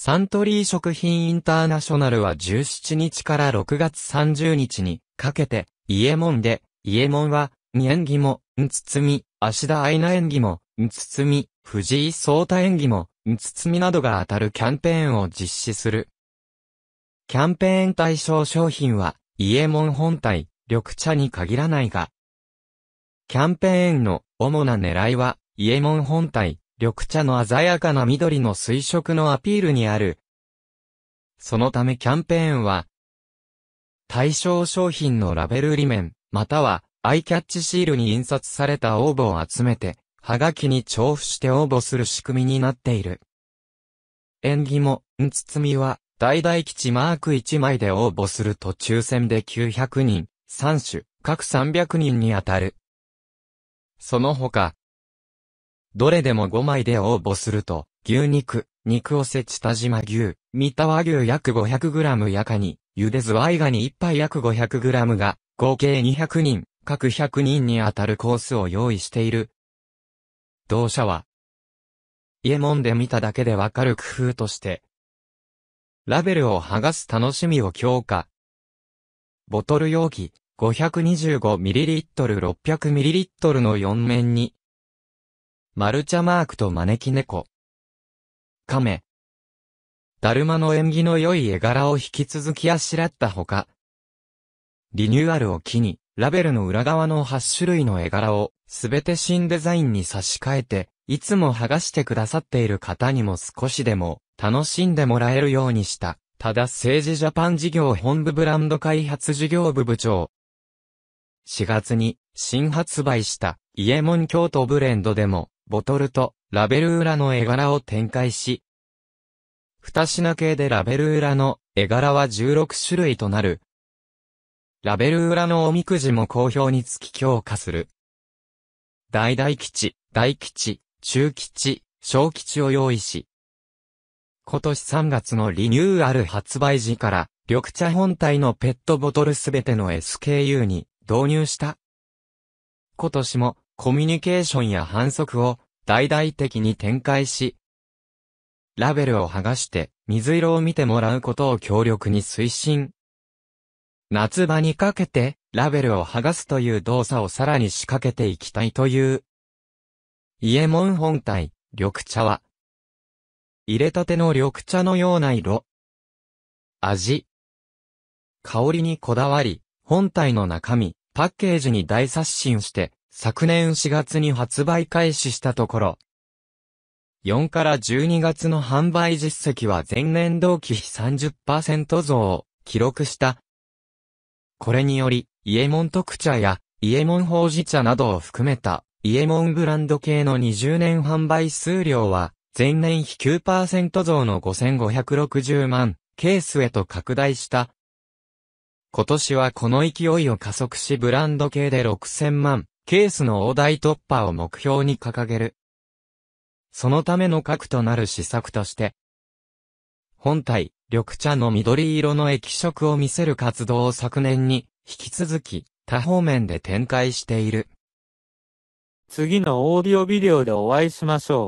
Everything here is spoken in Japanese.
サントリー食品インターナショナルは17日から6月30日にかけて、イエモンで、イエモンは、にン技も、んつつみ、芦田愛菜演技も、んつつみ、藤井聡太演技も、んつつみなどが当たるキャンペーンを実施する。キャンペーン対象商品は、イエモン本体、緑茶に限らないが、キャンペーンの主な狙いは、イエモン本体、緑茶の鮮やかな緑の水色のアピールにある。そのためキャンペーンは、対象商品のラベル裏面、または、アイキャッチシールに印刷された応募を集めて、はがきに重複して応募する仕組みになっている。縁起も、ん包みは、大大吉マーク1枚で応募すると抽選で900人、3種、各300人に当たる。その他、どれでも5枚で応募すると、牛肉、肉おせち田島牛、三田和牛約 500g やかに、茹でずワイガニ1杯約 500g が、合計200人、各100人に当たるコースを用意している。同社は、家門で見ただけでわかる工夫として、ラベルを剥がす楽しみを強化。ボトル容器 525ml、600ml の4面に、マルチャマークと招き猫。亀。だるまの縁起の良い絵柄を引き続きあしらったほか、リニューアルを機に、ラベルの裏側の8種類の絵柄を、すべて新デザインに差し替えて、いつも剥がしてくださっている方にも少しでも、楽しんでもらえるようにした。ただ政治ジャパン事業本部ブランド開発事業部部長。4月に、新発売した、イエモン京都ブレンドでも、ボトルとラベル裏の絵柄を展開し、二品系でラベル裏の絵柄は16種類となる。ラベル裏のおみくじも好評につき強化する。大大吉、大吉、中吉、小吉を用意し、今年3月のリニューアル発売時から、緑茶本体のペットボトルすべての SKU に導入した。今年もコミュニケーションや反則を大々的に展開し、ラベルを剥がして水色を見てもらうことを強力に推進。夏場にかけてラベルを剥がすという動作をさらに仕掛けていきたいという。伊右衛門本体、緑茶は、入れたての緑茶のような色。味。香りにこだわり、本体の中身、パッケージに大刷新して、昨年4月に発売開始したところ、4から12月の販売実績は前年同期比30%増を記録した。これにより、イエモン特茶やイエモンほうじ茶などを含めたイエモンブランド系の20年販売数量は前年比9%増の5560万ケースへと拡大した。今年はこの勢いを加速しブランド系で6000万ケースの大台突破を目標に掲げる。そのための核となる施策として、本体、緑茶の緑色の液色を見せる活動を昨年に、引き続き、多方面で展開している。次のオーディオビデオでお会いしましょう。